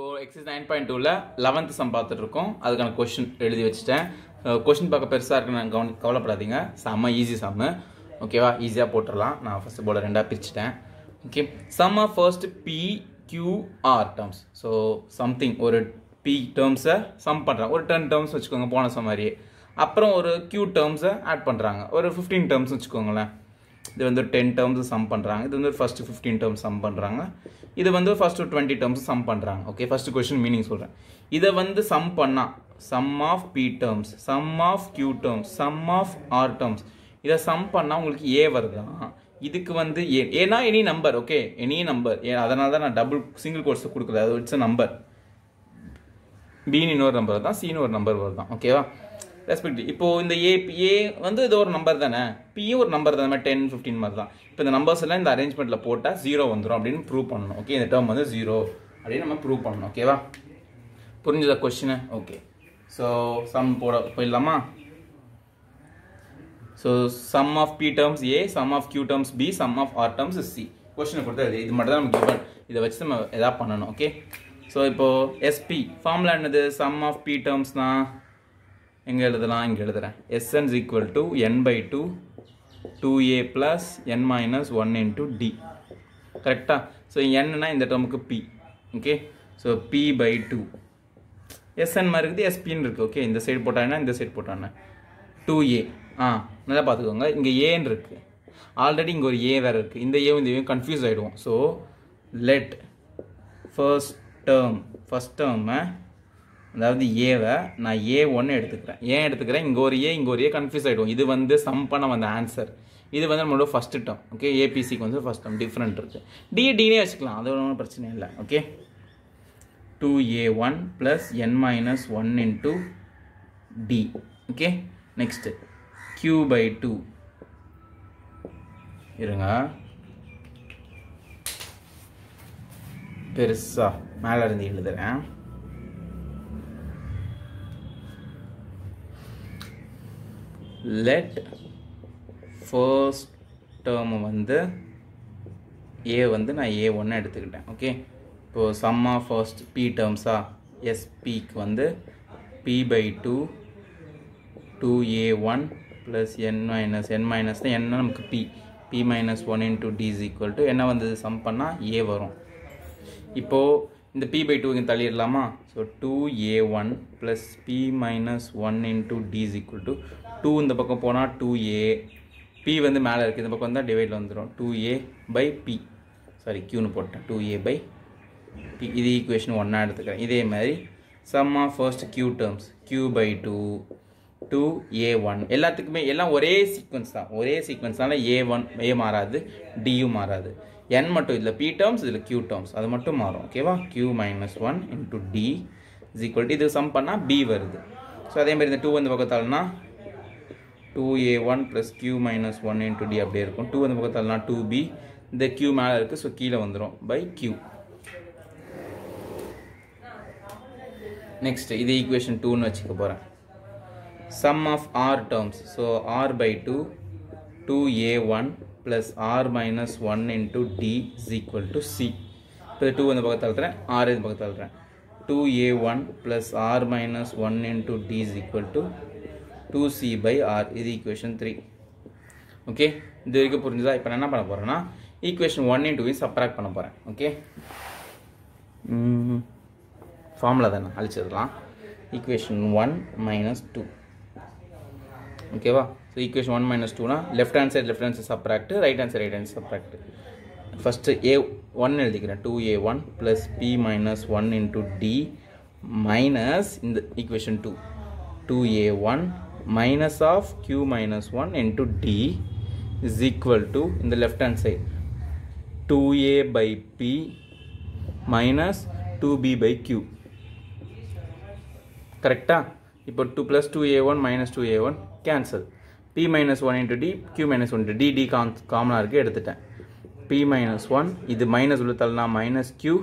இப்போது exercise nine point டூவில் eleventh sum பார்த்துட்ருக்கோம் அதுக்கான கொஷின் எழுதி வச்சுட்டேன் கொஷின் பார்க்க பெருசாக இருக்கு நான் கவனி கவலைப்படாதீங்க செம்ம ஈஸி சம்மு ஓகேவா ஈஸியாக போட்டுடலாம் நான் ஃபஸ்ட்டு போல் ரெண்டாக பிரிச்சுட்டேன் okay sum of first p q r terms so something ஒரு பி டேர்ம்ஸை சம் பண்ணுறாங்க ஒரு டென் டேர்ம்ஸ் வச்சுக்கோங்க போன சம் மாதிரி அப்புறம் ஒரு கியூ டேர்ம்ஸை ஆட் பண்ணுறாங்க ஒரு ஃபிஃப்டீன் டேர்ம்ஸ் வச்சுக்கோங்களேன் இது வந்து ஒரு டென் டேர்ம்ஸ் சம் பண்ணுறாங்க இது வந்து ஒரு ஃபஸ்ட்டு ஃபிஃப்டீன் டேர்ம்ஸ் சம் பண்ணுறாங்க இது வந்து ஃபஸ்ட்டு டுவெண்ட்டி டேர்ம்ஸ் சம் பண்ணுறாங்க ஓகே ஃபஸ்ட்டு கொஷின் மீனிங் சொல்கிறேன் இதை வந்து சம் பண்ணால் sum of p terms sum of q terms sum of r terms இதை சம் பண்ணால் உங்களுக்கு ஏ வருதான் இதுக்கு வந்து ஏ ஏன்னா any number okay any number A அதனால தான் நான் டபுள் சிங்கிள் கோர்ஸ் கொடுக்குறேன் அது இட்ஸ் நம்பர் பின்னு இன்னொரு நம்பர் தான் சின்னு ஒரு நம்பர் வருதான் ஓகேவா ரெஸ்பெக்டிவ் இப்போ இந்த ஏ ஏ வந்து இது ஒரு நம்பர் தானே பி ஒரு நம்பர் தானே டென் ஃபிஃப்டின் மாதிரி தான் இப்போ இந்த நம்பர்ஸ் எல்லாம் இந்த அரேஞ்ச்மெண்ட்டில் போட்டால் ஜீரோ வந்துடும் அப்படின்னு ப்ரூவ் பண்ணணும் ஓகே இந்த டேர்ம் வந்து ஜீரோ அப்படின்னு நம்ம ப்ரூவ் பண்ணணும் ஓகேவா புரிஞ்சுதா கொஷினு ஓகே ஸோ சம் போட போயிடலாமா so sum of p terms A sum of q terms B sum of r terms C கொஷினை கொடுத்தா இது மட்டும் தான் நம்ம கிவன் இதை வச்சு நம்ம எதாவது பண்ணணும் ஓகே ஸோ இப்போது எஸ்பி ஃபார்முலா என்னது சம் ஆஃப் பி டேர்ம்ஸ்னால் எங்கே எழுதலாம் இங்கே எழுதுகிறேன் S n is equal to n by two two a plus n minus one into d கரெக்டாக ஸோ என்னால் இந்த டேர்முக்கு p okay so B by two S n மாதிரி இருக்குது எஸ்பின்னு இருக்குது ஓகே இந்த சைடு போட்டாங்கன்னா இந்த சைடு போட்டானே டூ ஏ ஆ நல்லா பார்த்துக்கோங்க இங்கே ஏன்னு இருக்குது ஆல்ரெடி இங்கே ஒரு ஏ வேறு இருக்குது இந்த ஏ இந்த ஏ கன்ஃபியூஸ் ஆகிடுவோம் so let first term first டேர்மை அதாவது ஏவை நான் ஏ ஒன்று எடுத்துக்கிறேன் ஏன் எடுத்துக்கிறேன் இங்கே ஒரு ஏ இங்கே ஒரு ஏ கன்ஃபியூஸ் ஆகிடும் இது வந்து சம் பண்ண வந்த ஆன்சர் இது வந்து நம்மளோட ஃபஸ்ட்டு டம் ஓகே ஏபிசிக்கு வந்து ஃபஸ்ட் டம் டிஃப்ரெண்ட் இருக்குது டி டினே வச்சுக்கலாம் அது ஒன்றும் பிரச்சனை இல்லை okay two a one plus n minus one in two d okay next q by two இருங்க பெருசாக மேலே இருந்து எழுதுகிறேன் லெட் ஃபர்ஸ்ட் term வந்து ஏ வந்து நான் ஏ ஒன்று எடுத்துக்கிட்டேன் ஓகே இப்போது சம்மா ஃபர்ஸ்ட் பி டேர்ம்ஸா எஸ் பிக்கு வந்து p by two two a one plus n minus n minus தான் என்ன நமக்கு p p minus one into d is equal to என்ன வந்தது சம் பண்ணால் ஏ வரும் இப்போது இந்த பி பை 2 தள்ளிடலாமா so two a one plus B minus one into d is equal to இந்த பக்கம் போனால் டூ ஏ பி வந்து மேலே இருக்குது இந்த பக்கம் வந்தால் டிவைட் வந்துடும் two a by p sorry க்யூன்னு போட்டேன் டூ ஏ பை பி இது ஈக்குவேஷன் ஒன்றா எடுத்துக்கிறேன் இதே மாதிரி sum of first q terms q by two two a one எல்லாத்துக்குமே எல்லாம் ஒரே சீக்வன்ஸ் தான் ஒரே சீக்வன்ஸ்னால ஏ ஒன் ஏ மாறாது டியும் மாறாது என் மட்டும் இதில் பி டேர்ம்ஸ் இதில் க்யூ டேர்ம்ஸ் அது மட்டும் மாறும் ஓகேவா q minus one into d is equal இது சம் பண்ணால் பி வருது ஸோ அதே மாதிரி இந்த டூ வந்து பக்கத்தால்னா two a one plus q minus one into d அப்படியே இருக்கும் டூ வந்து பக்கத்துலனா டூ பி இந்த கியூ மேலே இருக்குது ஸோ கீழே வந்துடும் பை கியூ நெக்ஸ்ட் இது ஈக்குவேஷன் டூன்னு வச்சுக்க போகிறேன் sum of r terms so r by two two a one plus r minus one into d is equal to c இப்போ டூ இந்த பக்கத்தில் அழுத்துறேன் ஆர் இந்த பக்கத்தில் அழுத்துறேன் two a one plus r minus one into d is equal to c r இது equation three okay இது இருக்கு புரிஞ்சுதா இப்போ நான் என்ன பண்ண போகிறேன்னா 1 ஒன் 2 சப்ராக்ட் பண்ண போகிறேன் ஓகே ஃபார்மில் தானே அழிச்சதுலாம் ஈக்குவேஷன் ஒன் மைனஸ் டூ ஓகேவா ஸோ ஈக்குவேஷன் ஒன் மைனஸ் டூனா left hand side left hand side subtract right hand side right hand subtract first a one எழுதிக்கிறேன் two a one plus B minus one into d minus இந்த equation two two a one minus of q minus 1 into d is equal to in the left hand side 2a by p minus 2b by q கரெக்டா இப்போ two plus two a one minus two a one cancel p minus one into d q minus one d d காம் காமனாக இருக்குது எடுத்துட்டேன் p minus one இது minus உள்ள தள்ளனா minus q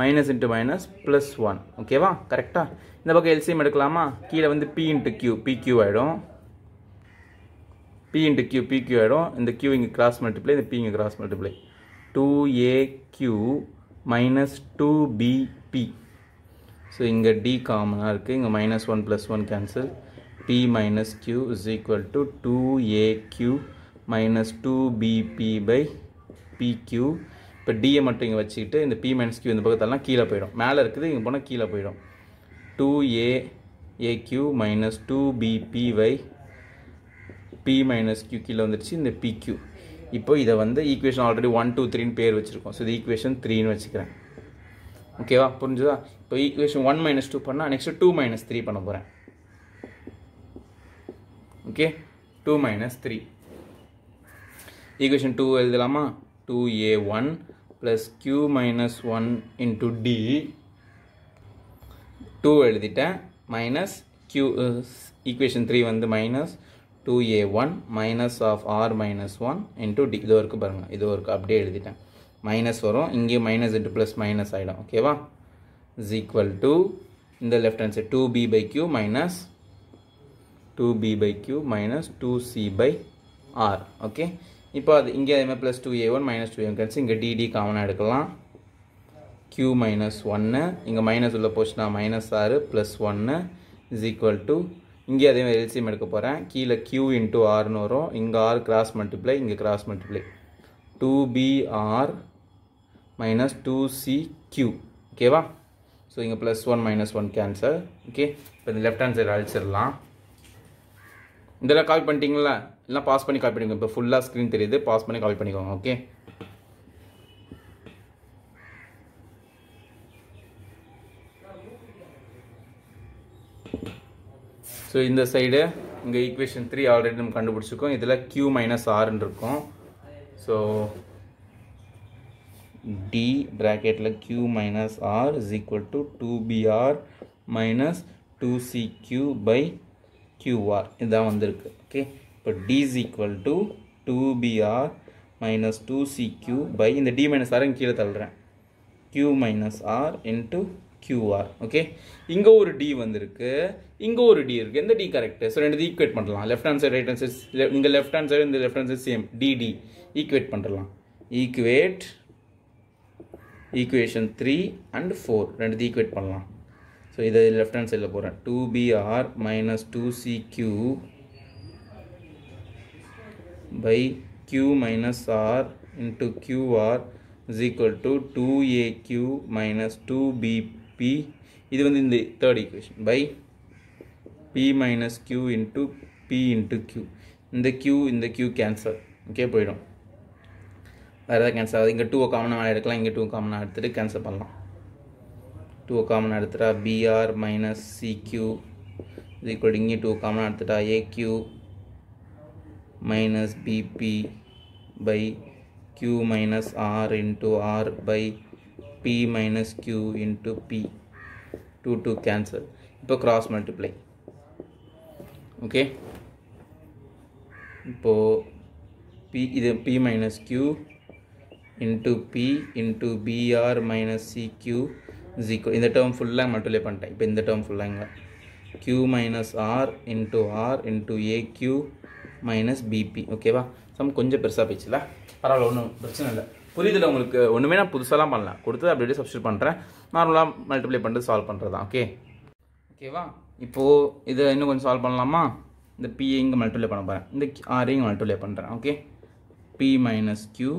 minus into minus plus one ஓகேவா கரெக்டாக இந்த பக்கம் எல்சிஎம் எடுக்கலாமா கீழே வந்து p into q p q ஆகிடும் p into q p q ஆகிடும் இந்த கியூ இங்கே கிராஸ் மல்டிப்ளை இந்த பி இங்கே cross multiply two a q minus two b p so இங்கே டி காமனாக இருக்குது இங்கே minus one plus one cancel p minus q is equal to two a q minus two b p by B q இப்போ d a மட்டும் இங்கே வச்சுக்கிட்டு இந்த b minus q இந்த பக்கத்தெல்லாம் கீழே போயிடும் மேலே இருக்குது இங்கே போனால் கீழே போயிடும் two a a q minus two b p by p minus q கீழே வந்துடுச்சு இந்த பிக்யூ இப்போ இதை வந்து ஈக்குவேஷன் ஆல்ரெடி ஒன் டூ த்ரீன்னு பேர் வச்சுருக்கோம் ஸோ இது ஈக்குவேஷன் த்ரீன்னு வச்சுக்கிறேன் ஓகேவா புரிஞ்சுதா இப்போ ஈக்குவேஷன் ஒன் மைனஸ் டூ பண்ணால் நெக்ஸ்ட்டு டூ மைனஸ் த்ரீ பண்ண போகிறேன் okay two minus three equation two எழுதலாமா 2a1 plus q minus 1 into d 2 எழுதிட்டேன் minus q equation 3 வந்து minus 2a1 minus of r minus 1 into d இது ஒருக்கு பருங்க இது ஒருக்கு அப்படியே எழுதிட்டேன் minus வரும் இங்கே minus into plus minus okay வா is equal to இந்த left hand side 2b by q minus 2b by q minus 2c by r okay இப்போ அது இங்கே அதேமாதிரி plus two a one minus two a one இங்கே d d காமனாக எடுக்கலாம் Q minus ஒன்று இங்கே மைனஸ் உள்ள போச்சுன்னா மைனஸ் ஆறு ப்ளஸ் ஒன்று இஸ் ஈக்குவல் டு இங்கே அதே மாதிரி எல்சிஎம் எடுக்க போகிறேன் கீழே கியூ இன்ட்டு ஆர்னு வரும் இங்கே ஆர் கிராஸ் மல்டிப்ளை இங்கே cross multiply two b r minus two c q ஓகேவா ஸோ இங்கே plus one minus one cancel okay இப்போ இந்த லெஃப்ட் ஹேண்ட் சைடு அழிச்சிடலாம் இதெல்லாம் கால் பண்ணிட்டீங்களா இல்லைனா பாஸ் பண்ணி கால் பண்ணிக்கோங்க இப்போ ஃபுல்லாக ஸ்க்ரீன் தெரியுது பாஸ் பண்ணி கால் பண்ணிக்கோங்க ஓகே ஸோ இந்த சைடு இங்கே ஈக்குவேஷன் த்ரீ ஆல்ரெடி நம்ம கண்டுபிடிச்சிருக்கோம் இதில் க்யூ மைனஸ் ஆர்னு இருக்கும் ஸோ டி ப்ராக்கெட்டில் q minus r is equal to two b r minus two c q by q r இதுதான் வந்திருக்கு ஓகே இப்போ d is equal to 2br minus 2cq by இந்த d minus r கீழே தள்ளுறேன் q minus r into qr okay இங்கே ஒரு D வந்திருக்கு இங்கே ஒரு டி இருக்குது இந்த d கரெக்டு ஸோ ரெண்டு ஈக்குவேட் பண்ணலாம் left hand side right hand side இங்கே லெஃப்ட் ஹேண்ட் சைடு இந்த left hand side same d d equate பண்ணுறலாம் equate equation three and four ரெண்டு ஈக்குவேட் பண்ணலாம் ஸோ இதை லெஃப்ட் ஹேண்ட் சைடில் போகிறேன் two b r minus two c q by q minus r into q r is equal to two a q minus two b p இது வந்து இந்த third equation by B minus Q into p into q இந்த q இந்த q cancel okay போயிடும் வேறு எதாவது cancel ஆகுது இங்கே டூவை காமனாக எடுக்கலாம் இங்கே டூ காமனாக எடுத்துகிட்டு கேன்சல் பண்ணலாம் டூ காமனாக எடுத்துட்டா பிஆர் மைனஸ் சிக்யூ இது ஈக்குவல் இங்கே டூ காமனாக எடுத்துட்டா a q minus bp by q minus r into r by p minus q into p 2 to cancel இப்போ cross multiply okay இப்போ p இது p minus q into p into br minus cq is equal இந்த term ஃபுல்லாக multiply பண்ணிட்டேன் இப்போ இந்த term ஃபுல்லாக q minus r into r into aq minus b p ஓகேவா சம் கொஞ்சம் பெருசாக போயிடுச்சுல பரவாயில்ல ஒன்றும் பிரச்சனை இல்லை புரியுதில்ல உங்களுக்கு ஒன்றுமே நான் புதுசாலாம் பண்ணலாம் கொடுத்து அப்படி அப்படியே சப்ஸ்ட் பண்ணுறேன் நார்மலாக மல்டிப்ளை பண்ணிட்டு சால்வ் பண்ணுறது தான் ஓகே ஓகேவா இப்போது இதை இன்னும் கொஞ்சம் சால்வ் பண்ணலாமா இந்த பிஏ இங்கே மல்டிப்ளை பண்ண போகிறேன் இந்த ஆர் இங்கே மல்டிப்ளை பண்ணுறேன் ஓகே பி மைனஸ் கியூ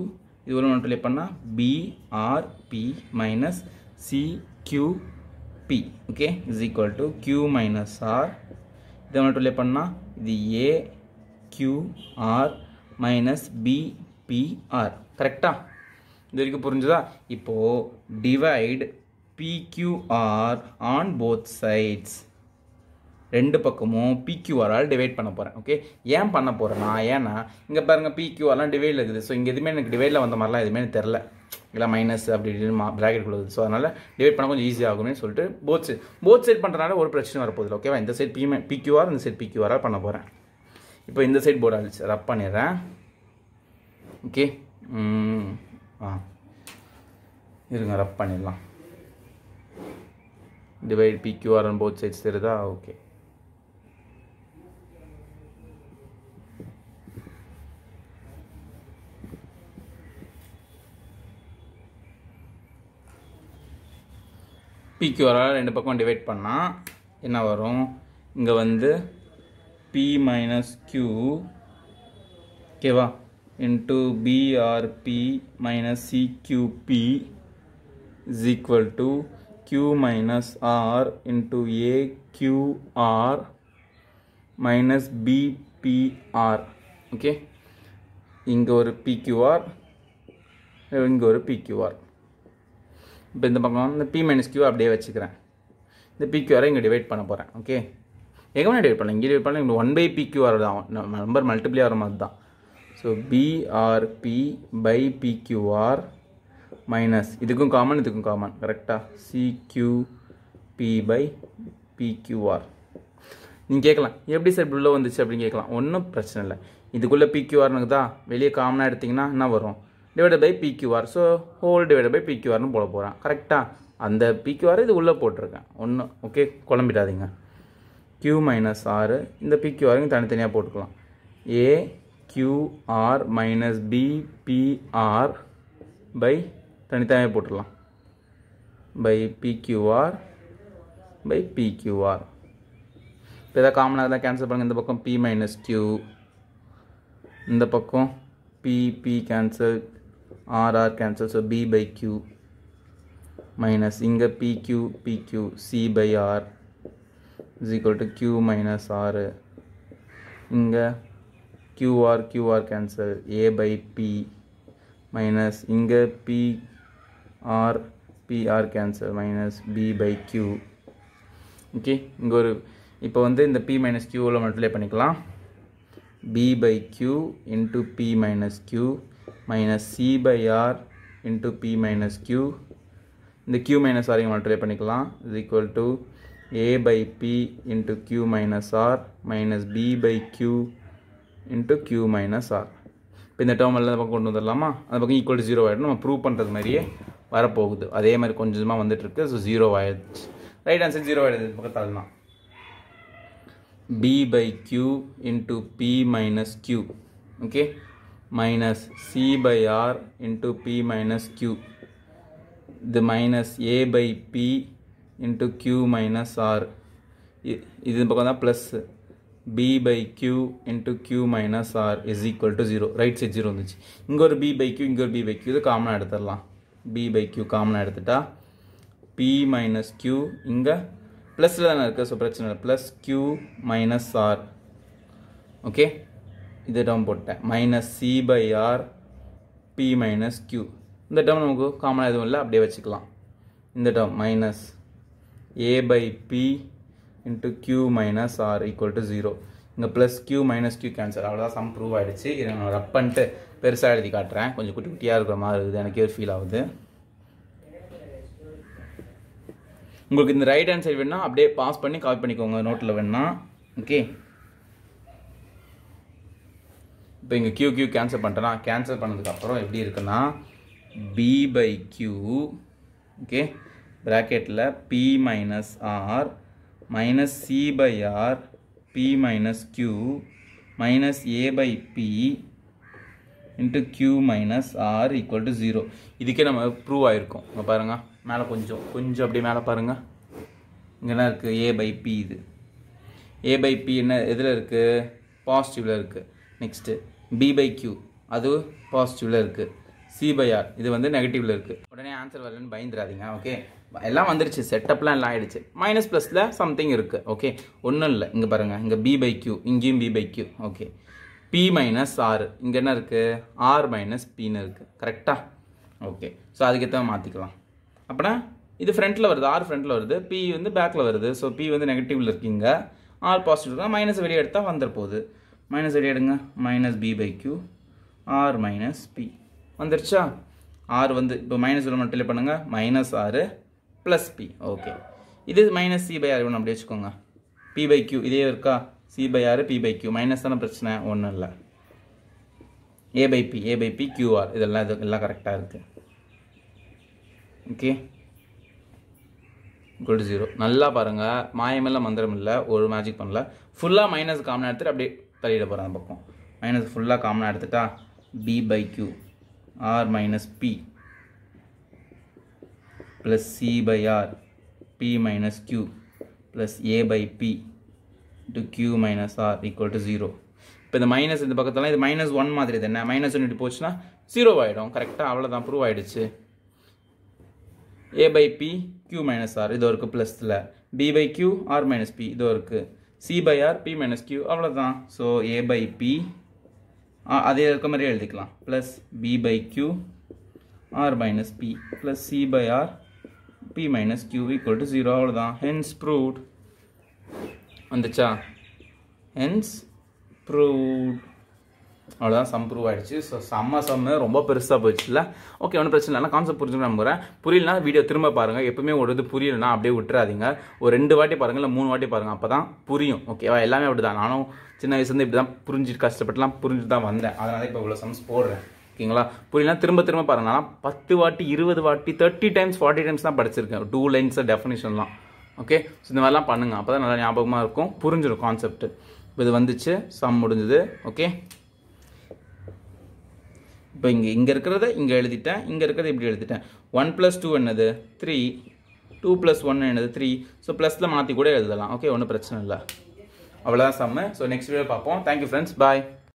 இது ஒரு மல்டிப்ளை பண்ணால் b r p minus p okay is equal to q minus r இதை மல்டிப்ளை பண்ணால் இது ஏ கியூஆர் மைனஸ் பிபிஆர் கரெக்டாக இது வரைக்கும் புரிஞ்சுதா இப்போது divide p q r on both sides ரெண்டு பக்கமும் பிக்யூஆரால் டிவைட் பண்ண போகிறேன் ஓகே ஏன் பண்ண போகிறேன்னா ஏன்னா இங்கே பாருங்கள் பிக்யூஆர்லாம் டிவைடில் இருக்குது ஸோ இங்கே எதுவுமே எனக்கு டிவைடில் வந்த மாதிரிலாம் எதுவுமே தெரில இல்லை மைனஸ் அப்படி இப்படின்னு ப்ராக்கெட் கொடுக்குது ஸோ அதனால் டிவைட் பண்ண கொஞ்சம் ஈஸியாக ஆகும்னு சொல்லிட்டு போத் சைட் போத் சைட் பண்ணுறனால ஒரு பிரச்சனை வரப்போகுது ஓகேவா இந்த சைட் பிமே பிக்யூஆர் இந்த சைட் பிக்யூஆராக பண்ண போகிறேன் இப்போ இந்த சைட் போர்டு ஆகிடுச்சு ரப் பண்ணிடுறேன் ஓகே ஆ இருங்க ரப் பண்ணிடலாம் divide p q r both sides தெரியுதா ஓகே வர ரெண்டு பக்கம் டிவைட் பண்ணால் என்ன வரும் இங்கே வந்து p minus q केवा into b or p minus c q p is equal to q minus r into a q r minus b p r okay இங்க ஒரு pqr இங்க ஒரு pqr இப்போ இந்த பக்கம் இந்த p minus q அப்படியே வச்சுக்கிறேன் இந்த pqr இங்கே டிவைட் பண்ண போகிறேன் ஓகே எங்கே டிவைட் பண்ணலாம் இங்கே டிவைட் பண்ணலாம் ஒன் பை பிக்யூஆர் தான் நம்பர் மல்டிப்ளை ஆகிற மாதிரி தான் so b r p by p q r minus இதுக்கும் காமன் இதுக்கும் காமன் கரெக்டாக சிக்யூ பி பை பிக்யூஆர் நீங்கள் கேட்கலாம் எப்படி சார் இப்படி உள்ளே வந்துச்சு அப்படின்னு கேட்கலாம் ஒன்றும் பிரச்சனை இல்லை இதுக்குள்ளே பிக்யூஆர்னுக்கு தான் வெளியே காமனாக எடுத்திங்கன்னா என்ன வரும் divide by p q r so whole divide by பிக்யூஆர்னு போட போகிறேன் கரெக்டாக அந்த பிக்யூஆர் இது உள்ளே போட்டிருக்கேன் ஒன்றும் ஓகே குழம்பிடாதீங்க கியூ மைனஸ் ஆறு இந்த பிக்யூஆரையும் தனித்தனியாக போட்டுக்கலாம் a q r minus b b r by தனித்தனியாக போட்டுடலாம் பை பிக்யூஆர் பை பிக்யூஆர் இப்போ எதாவது காமனாக இருந்தால் கேன்சல் பண்ணுங்கள் இந்த பக்கம் பி மைனஸ் கியூ இந்த பக்கம் b b cancel r r cancel so B by q minus இங்கே b q b q c by r is equal to q minus r இங்கே q r q r cancel a by B minus இங்கே b r b r cancel minus b by q okay இங்கே ஒரு இப்போ வந்து இந்த b minus கியூவில் multiply பண்ணிக்கலாம் b by q into b minus q minus c by r into b minus q இந்த Q minus ஆரையும் இங்கே மல்டிப்ளை பண்ணிக்கலாம் is equal to a by p into q minus r minus b by q into q minus r இப்போ இந்த term எல்லாம் பக்கம் கொண்டு வந்துடலாமா அந்த பக்கம் ஈக்குவல் ஜீரோ ஆகிடும் நம்ம ப்ரூவ் பண்ணுறது மாதிரியே வரப்போகுது அதே மாதிரி கொஞ்சமாக வந்துட்டுருக்கு ஸோ ஜீரோ ஆயிடுச்சு ரைட் ஆன்சர் ஜீரோ ஆகிடுது பக்கத்தால் தான் b by q into b minus q okay minus c by r into p minus q இது minus a by p into q minus r இது பக்கம் தான் plus b by q into q minus r is equal to zero right side zero வந்துச்சு இங்கே ஒரு B by Q இங்கே ஒரு B by Q இது காமனாக எடுத்துடலாம் பி பை கியூ காமனாக எடுத்துட்டா பி மைனஸ் கியூ இங்கே ப்ளஸில் தானே இருக்குது ஸோ பிரச்சனை இல்லை plus q minus r okay இது டேர்ம் போட்டேன் minus c by r b minus q இந்த டேர்ம் நமக்கு காமனாக எதுவும் இல்லை அப்படியே வச்சுக்கலாம் இந்த term minus a by p into q minus r equal to 0 இங்க plus q minus q cancel அவ்வளோதான் சம் ப்ரூவ் ஆயிடுத்து இதை நான் ரப் பண்ணிட்டு பெருசாக எழுதி காட்டுறேன் கொஞ்சம் குட்டி குட்டியாக இருக்கிற மாதிரி இருக்குது எனக்கே ஃபீல் ஆகுது உங்களுக்கு இந்த ரைட் ஹேண்ட் சைடு வேணால் அப்படே பாஸ் பண்ணி காப்பி பண்ணிக்கோங்க நோட்டில் வேணால் ஓகே இப்போ இங்கே கியூ கியூ கேன்சல் பண்ணுறேன்னா கேன்சல் பண்ணதுக்கப்புறம் எப்படி இருக்குன்னா பி பை கியூ ஓகே ப்ராக்கெட்டில் b minus r minus c by r b minus q minus a by b into q minus r equal to zero இதுக்கே நம்ம ப்ரூவ் ஆகிருக்கோம் இங்கே பாருங்கள் மேலே கொஞ்சம் கொஞ்சம் அப்படியே மேலே பாருங்கள் இங்கெல்லாம் இருக்குது ஏ பை பி இது ஏ பை பி என்ன எதில் இருக்குது பாசிட்டிவில் இருக்குது நெக்ஸ்ட்டு பி பை க்யூ அது பாசிட்டிவில் இருக்குது சி பை ஆர் இது வந்து நெகட்டிவில் இருக்குது உடனே ஆன்சர் வரலன்னு பயந்துடாதீங்க ஓகே எல்லாம் வந்துருச்சு செட்டப்லாம் எல்லாம் ஆகிடுச்சு மைனஸ் ப்ளஸில் சம்திங் இருக்குது ஓகே ஒன்றும் இல்லை இங்கே பாருங்கள் இங்கே பி பை கியூ இங்கேயும் b by q okay b minus r இங்கே என்ன இருக்குது ஆர் மைனஸ் பின்னு இருக்குது கரெக்டாக ஓகே ஸோ அதுக்கேற்ற மாற்றிக்கலாம் அப்படின்னா இது ஃப்ரண்ட்டில் வருது ஆர் ஃப்ரண்ட்டில் வருது பி வந்து பேக்கில் வருது ஸோ பி வந்து நெகட்டிவில் இருக்கீங்க ஆர் பாசிட்டிவ் தான் மைனஸ் வெளியே எடுத்தால் போகுது மைனஸ் வெளியே எடுங்க minus b by q r minus b வந்துருச்சா ஆர் வந்து இப்போ மைனஸ் மட்டும் இல்லை பண்ணுங்கள் minus r plus b okay இது மைனஸ் சி பை ஆர் ஒன்று அப்படி வச்சுக்கோங்க பி பை கியூ இதே இருக்கா c by r b by q minus தானே பிரச்சனை ஒன்றும் இல்லை a by b a by b q r இதெல்லாம் இது எல்லாம் கரெக்டாக இருக்குது ஓகே குட் ஜீரோ நல்லா பாருங்கள் மாயமெல்லாம் மந்திரம் இல்லை ஒரு மேஜிக் பண்ணல ஃபுல்லாக மைனஸ் காமனாக எடுத்துகிட்டு அப்படியே தள்ளிட போகிறேன் அந்த பக்கம் மைனஸ் ஃபுல்லாக காமனாக எடுத்துட்டா b by q r minus b plus c by r b minus q plus a by b to q minus r equal to zero இப்போ இந்த மைனஸ் இந்த பக்கத்துலாம் இது மைனஸ் ஒன் மாதிரி தானே மைனஸ் ஒன் இப்படி போச்சுன்னா ஜீரோ ஆகிடும் கரெக்டாக அவ்வளோதான் ப்ரூவ் ஆகிடுச்சு a by B q minus r இதோ இருக்குது ப்ளஸில் b by q r minus b இதோ இருக்குது c by r b minus q அவ்வளோதான் ஸோ ஏ பை பி அதே இருக்க மாதிரி எழுதிக்கலாம் plus b by q r minus b plus c by r b minus q equal to zero அவ்வளோதான் hence proved வந்துச்சா hence proved அவ்வளோதான் sum prove ஆகிடுச்சு so செம்ம செம்ம ரொம்ப பெருசாக போயிடுச்சுல ஓகே ஒன்றும் பிரச்சனை இல்லை கான்செப்ட் புரிஞ்சுக்க நம்புகிறேன் புரியலனா வீடியோ திரும்ப பாருங்கள் எப்பவுமே ஒரு புரியலன்னா அப்படியே விட்டுறாதீங்க ஒரு ரெண்டு வாட்டி பாருங்கள் இல்லை மூணு வாட்டி பாருங்கள் அப்போ தான் புரியும் ஓகேவா எல்லாமே அப்படி நானும் சின்ன வயசுலேருந்து இப்படி தான் புரிஞ்சு கஷ்டப்பட்டுலாம் புரிஞ்சு தான் வந்தேன் அதனால இப்போ இவ்வளோ சம்ஸ் போடுறேன் ஓகேங்களா புரியலாம் திரும்ப திரும்ப பாருங்க நான் பத்து வாட்டி இருபது வாட்டி தேர்ட்டி டைம்ஸ் ஃபார்ட்டி டைம்ஸ் தான் படிச்சிருக்கேன் டூ லைன்ஸ் டெஃபினேஷன்லாம் ஓகே ஸோ இந்த மாதிரிலாம் பண்ணுங்க அப்போ தான் நல்லா ஞாபகமாக இருக்கும் புரிஞ்சிடும் கான்செப்ட் இது வந்துச்சு சம் முடிஞ்சது ஓகே இப்போ இங்கே இங்கே இருக்கிறத இங்கே எழுதிட்டேன் இங்கே இருக்கிறத இப்படி எழுதிட்டேன் ஒன் ப்ளஸ் டூ என்னது த்ரீ டூ ப்ளஸ் ஒன் என்னது த்ரீ ஸோ ப்ளஸில் மாற்றி கூட எழுதலாம் ஓகே ஒன்றும் பிரச்சனை இல்லை அவ்வளோதான் சம்மு ஸோ நெக்ஸ்ட் வீடியோ பார்ப்போம் தேங்க்யூ ஃப்ரெண்ட்ஸ் பாய்